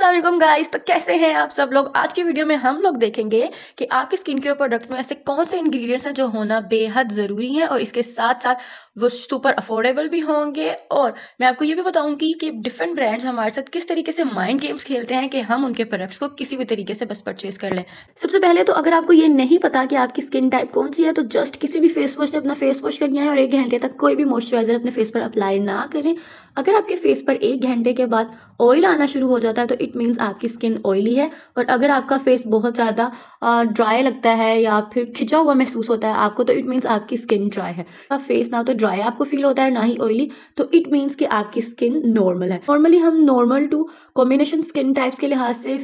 Aslam guys तो कैसे हैं आप सब लोग आज की वीडियो में हम लोग देखेंगे कि आपके स्किन केयर प्रोडक्ट्स में ऐसे कौन से इंग्रेडिएंट्स हैं जो होना बेहद ज़रूरी हैं और इसके साथ साथ वो सुपर अफोर्डेबल भी होंगे और मैं आपको ये भी बताऊंगी कि डिफरेंट ब्रांड्स हमारे साथ किस तरीके से माइंड गेम्स खेलते हैं कि हम उनके प्रोडक्ट्स को किसी भी तरीके से बस परचेज कर लें सबसे पहले तो अगर आपको ये नहीं पता कि आपकी स्किन टाइप कौन सी है तो जस्ट किसी भी फेस वॉश ने अपना फेस वॉश करना है और एक घंटे तक कोई भी मॉइस्चराइजर अपने फेस पर अप्लाई ना करें अगर आपके फेस पर एक घंटे के बाद ऑयल आना शुरू हो जाता है तो इट मीन्स आपकी स्किन ऑयली है और अगर आपका फेस बहुत ज़्यादा ड्राई लगता है या फिर खिंचा हुआ महसूस होता है आपको तो इट मीन्स आपकी स्किन ड्राई है आपका फेस ना तो ड्राई आपको फील होता है ना ही ऑयली तो इट मीन्स कि आपकी स्किन नॉर्मल है नॉर्मली हम normal to combination skin types के लिहाज से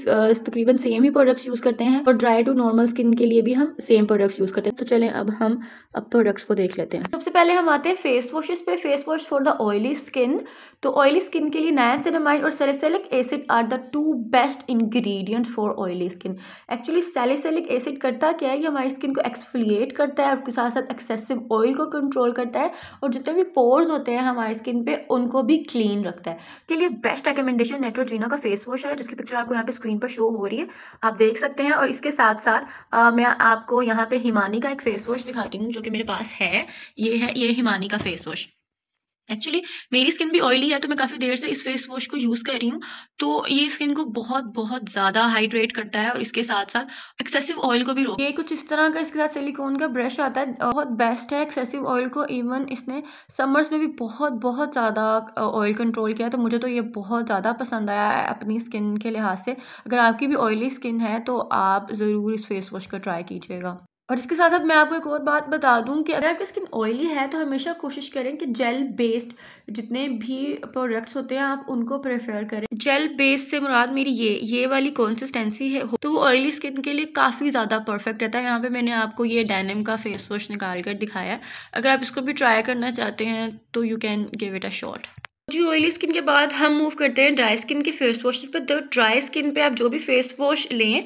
तकरीबन सेम ही प्रोडक्ट्स यूज़ करते हैं और ड्राई टू नॉर्मल स्किन के लिए भी हम सेम प्रोडक्ट्स यूज़ करते हैं तो चलें अब हम अब प्रोडक्ट्स को देख लेते हैं सबसे पहले हम आते हैं फेस वॉशेस पे face wash for the oily skin तो ऑयली स्किन के लिए नैन सिनेमाइन और salicylic acid are the two best ingredient for oily skin actually salicylic acid करता क्या है ये हमारी स्किन को एक्सफोलिएट करता है और उसके साथ साथ एक्सेसिव ऑयल को कंट्रोल करता है और जितने भी पोर्स होते हैं हमारी स्किन पे उनको भी क्लीन रखता है के लिए बेस्ट रिकमेंडेशन नेट्रोजीना का फेस वॉश है जिसकी पिक्चर आपको यहाँ पे स्क्रीन पर शो हो रही है आप देख सकते हैं और इसके साथ साथ आ, मैं आपको यहाँ पे हिमानी का एक फेस वॉश दिखाती हूँ जो कि मेरे पास है ये है ये हिमानी का फेस वॉश एक्चुअली मेरी स्किन भी ऑयली है तो मैं काफ़ी देर से इस फेस वॉश को यूज़ कर रही हूँ तो ये स्किन को बहुत बहुत ज़्यादा हाइड्रेट करता है और इसके साथ साथ एक्सेसिव ऑयल को भी रोक ये कुछ इस तरह का इसके साथ सिलिकॉन का ब्रश आता है बहुत बेस्ट है एक्सेसिव ऑयल को इवन इसने समर्स में भी बहुत बहुत ज़्यादा ऑयल कंट्रोल किया तो मुझे तो ये बहुत ज़्यादा पसंद आया है अपनी स्किन के लिहाज से अगर आपकी भी ऑयली स्किन है तो आप ज़रूर इस फेस वॉश को ट्राई कीजिएगा और इसके साथ साथ मैं आपको एक और बात बता दूं कि अगर आपकी स्किन ऑयली है तो हमेशा कोशिश करें कि जेल बेस्ड जितने भी प्रोडक्ट्स होते हैं आप उनको प्रेफर करें जेल बेस्ड से मुराद मेरी ये ये वाली कंसिस्टेंसी है तो वो ऑयली स्किन के लिए काफ़ी ज़्यादा परफेक्ट रहता है यहाँ पे मैंने आपको ये डैनम का फेस वॉश निकाल कर दिखाया अगर आप इसको भी ट्राई करना चाहते हैं तो you can give it a shot जी ऑयली स्किन के बाद हम मूव करते हैं ड्राई स्किन के फेस वॉश पर तो ड्राई स्किन पे आप जो भी फेस वॉश लें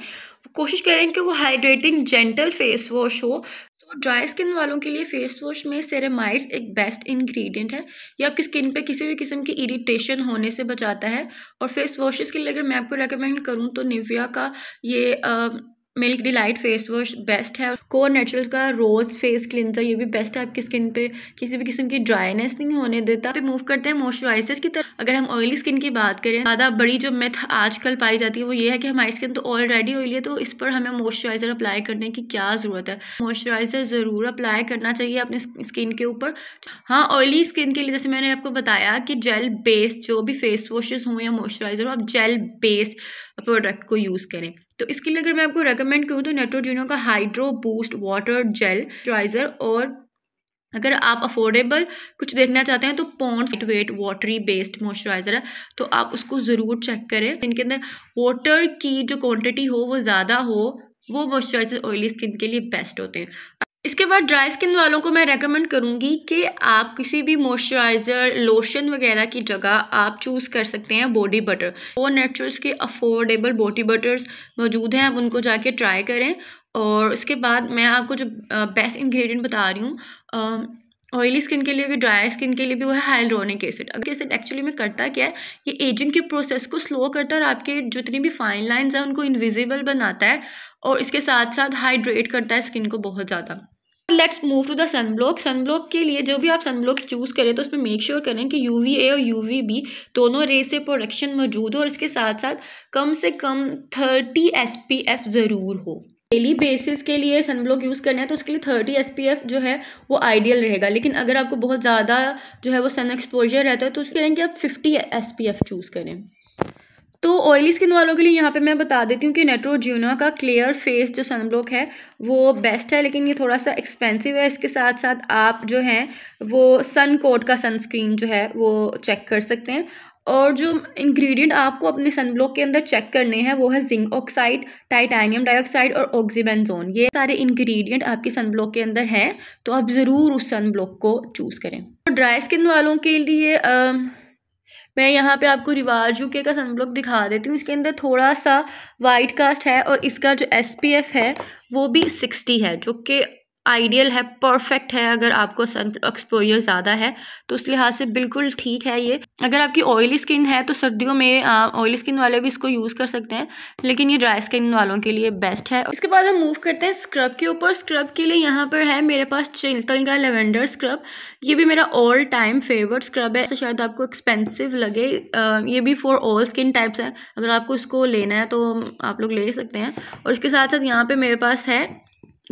कोशिश करें कि वो हाइड्रेटिंग जेंटल फेस वॉश हो तो ड्राई स्किन वालों के लिए फेस वॉश में सेरेमाइड्स एक बेस्ट इंग्रेडिएंट है ये आपकी स्किन पे किसी भी किस्म की इरिटेशन होने से बचाता है और फेस वॉशेज़ के लिए अगर मैं आपको रेकमेंड करूँ तो निविया का ये आ, milk delight face wash best है कोर नेचुरल का रोज़ फेस क्लिनजर ये भी बेस्ट है आपकी स्किन पे किसी भी किस्म की ड्राइनेस नहीं होने देता फिर मूव करते हैं मॉइस्चराइजर की तरफ अगर हम ऑयली स्किन की बात करें ज़्यादा बड़ी जो मेथ आजकल पाई जाती है वो ये है कि हमारी स्किन तो ऑलरेडी ऑयली है तो इस पर हमें मॉइस्चराइजर अप्लाई करने की क्या ज़रूरत है मॉइस्चराइजर ज़रूर अप्लाई करना चाहिए अपने स्किन के ऊपर हाँ ऑयली स्किन के लिए जैसे मैंने आपको बताया कि जेल बेस्ड जो भी फेस वॉशेज़ हों या मॉइस्चराइजर हो आप जेल बेस्ड प्रोडक्ट को यूज़ करें तो इसके लिए अगर मैं आपको रेकमेंड करूँ तो नेट्रोजिनो का हाइड्रो बूस्ट वाटर जेल ट्राइजर और अगर आप अफोर्डेबल कुछ देखना चाहते हैं तो पॉन्ड वेट वाटरी बेस्ड मॉइस्चराइज़र है तो आप उसको ज़रूर चेक करें इनके अंदर वाटर की जो क्वांटिटी हो वो ज़्यादा हो वो मॉइस्चराइजर ऑयली स्किन के लिए बेस्ट होते हैं इसके बाद ड्राई स्किन वालों को मैं रेकमेंड करूँगी कि आप किसी भी मॉइस्चराइज़र लोशन वगैरह की जगह आप चूज़ कर सकते हैं बॉडी बटर वो नेचुरल्स के अफोर्डेबल बॉडी बटर्स मौजूद हैं आप उनको जाके ट्राई करें और उसके बाद मैं आपको जो बेस्ट इंग्रेडिएंट बता रही हूँ ऑयली स्किन के लिए भी ड्राई स्किन के लिए भी वो है हाइलरोनिक एसिड अगर एसिड एक्चुअली में करता क्या है ये एजिंग के प्रोसेस को स्लो करता है और आपके जितनी भी फाइन लाइंस हैं उनको इनविजिबल बनाता है और इसके साथ साथ हाइड्रेट करता है स्किन को बहुत ज़्यादा let's move to the sun block sun block के लिए जो भी आप सन ब्लॉक चूज़ करें तो उसमें मेक श्योर sure करें कि यू वी ए और यू वी बी दोनों रे से प्रोडक्शन मौजूद हो और इसके साथ साथ कम से कम थर्टी एस पी एफ ज़रूर हो डेली बेसिस के लिए सनब्लॉक यूज़ करना है तो उसके लिए थर्टी एस पी एफ जो है वो आइडियल रहेगा लेकिन अगर आपको बहुत ज़्यादा जो है वो सन एक्सपोजर रहता है तो उसके लिए कि आप fifty S P F choose करें तो ऑयली स्किन वालों के लिए यहाँ पे मैं बता देती हूँ कि नेट्रोजूना का क्लियर फेस जो सनब्लॉक है वो बेस्ट है लेकिन ये थोड़ा सा एक्सपेंसिव है इसके साथ साथ आप जो हैं वो सन कोट का सनस्क्रीन जो है वो चेक कर सकते हैं और जो इंग्रेडिएंट आपको अपने सनब्लॉक के अंदर चेक करने हैं वो है जिंक ऑक्साइड टाइटानियम डाइऑक्साइड और ऑक्सीबेंजोन ये सारे इंग्रेडिएंट आपके सनब्लॉक के अंदर हैं तो आप ज़रूर उस सनब्लॉक को चूज़ करें ड्राई स्किन वालों के लिए मैं यहाँ पे आपको रिवाज यूके का सनब्लॉक दिखा देती हूँ इसके अंदर थोड़ा सा वाइट कास्ट है और इसका जो एस है वो भी सिक्सटी है जो कि आइडियल है परफेक्ट है अगर आपको सन एक्सपोजर ज़्यादा है तो उस लिहाज से बिल्कुल ठीक है ये अगर आपकी ऑयली स्किन है तो सर्दियों में ऑयली स्किन वाले भी इसको यूज़ कर सकते हैं लेकिन ये ड्राई स्किन वालों के लिए बेस्ट है इसके बाद हम मूव करते हैं स्क्रब के ऊपर स्क्रब के लिए यहाँ पर है मेरे पास चिल्तन का लेवेंडर स्क्रब ये भी मेरा ऑल टाइम फेवरेट स्क्रब है शायद आपको एक्सपेंसिव लगे ये भी फॉर ऑल स्किन टाइप्स है अगर आपको इसको लेना है तो आप लोग ले सकते हैं और इसके साथ साथ यहाँ पर मेरे पास है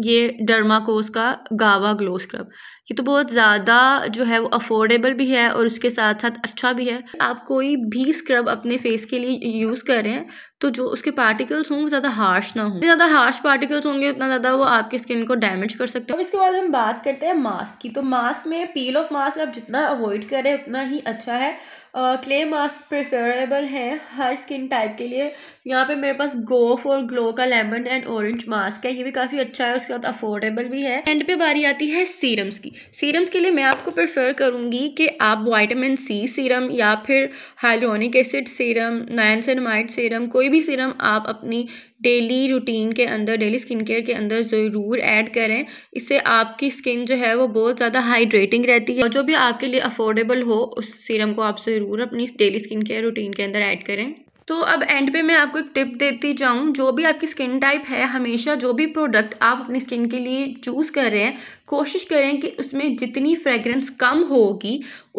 ये डर्मा कोस का गावा ग्लो स्क्रब ये तो बहुत ज़्यादा जो है वो अफोर्डेबल भी है और उसके साथ साथ अच्छा भी है आप कोई भी स्क्रब अपने फेस के लिए यूज़ कर रहे हैं तो जो उसके पार्टिकल्स होंगे वो ज़्यादा हार्श ना हों ज़्यादा हार्श पार्टिकल्स होंगे उतना ज़्यादा वो आपकी स्किन को डैमेज कर सकते हैं अब इसके बाद हम बात करते हैं मास्क की तो मास्क में पील ऑफ मास्क आप जितना अवॉइड करें उतना ही अच्छा है क्ले मास्क प्रेफरेबल है हर स्किन टाइप के लिए यहाँ पे मेरे पास गोफ और ग्लो का लेमन एंड ऑरेंज मास्क है ये भी काफ़ी अच्छा है उसके बाद अफोर्डेबल भी है एंड पे बारी आती है सीरम्स की सीरम्स के लिए मैं आपको प्रेफर करूँगी कि आप वाइटामिन सी सीरम या फिर hyaluronic acid serum niacinamide serum कोई भी सीरम आप अपनी डेली रूटीन के अंदर डेली स्किन केयर के अंदर ज़रूर ऐड करें इससे आपकी स्किन जो है वो बहुत ज़्यादा हाइड्रेटिंग रहती है और जो भी आपके लिए अफोर्डेबल हो उस सीरम को आप ज़रूर अपनी डेली स्किन केयर रूटीन के अंदर ऐड करें तो अब एंड पे मैं आपको एक टिप देती जाऊँ जो भी आपकी स्किन टाइप है हमेशा जो भी प्रोडक्ट आप अपनी स्किन के लिए चूज़ कर रहे हैं कोशिश करें कि उसमें जितनी फ्रेगरेंस कम होगी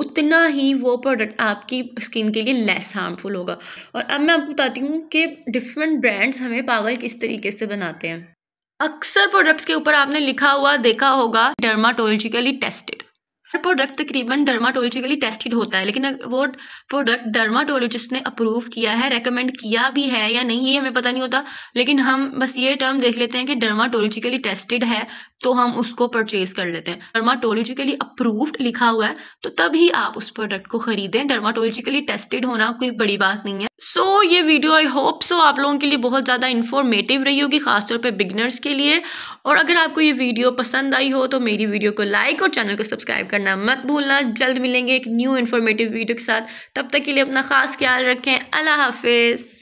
उतना ही वो प्रोडक्ट आपकी स्किन के लिए लेस हार्मफुल होगा और अब मैं आपको बताती हूँ कि डिफरेंट ब्रांड्स हमें पागल किस तरीके से बनाते हैं अक्सर प्रोडक्ट्स के ऊपर आपने लिखा हुआ देखा होगा डर्माटोलॉजिकली टेस्टेड प्रोडक्ट तकरीबन डर्माटोलॉजिकली टेस्टेड होता है लेकिन वो प्रोडक्ट डर्माटोलॉजिस्ट ने अप्रूव किया है रेकमेंड किया भी है या नहीं ये हमें पता नहीं होता लेकिन हम बस ये टर्म देख लेते हैं कि डर्माटोलॉजिकली टेस्टेड है तो हम उसको परचेज कर लेते हैं डर्माटोलॉजिकली अप्रूव्ड लिखा हुआ है तो तभी आप उस प्रोडक्ट को खरीदें डर्माटोलॉजिकली टेस्टेड होना कोई बड़ी बात नहीं है सो so, ये वीडियो आई होप सो आप लोगों के लिए बहुत ज़्यादा इन्फॉर्मेटिव रही होगी खासतौर पे बिगनर्स के लिए और अगर आपको ये वीडियो पसंद आई हो तो मेरी वीडियो को लाइक और चैनल को सब्सक्राइब कर करना मत भूलना जल्द मिलेंगे एक न्यू इन्फॉर्मेटिव वीडियो के साथ तब तक के लिए अपना ख़ास ख्याल रखें अल्लाह हाफिज़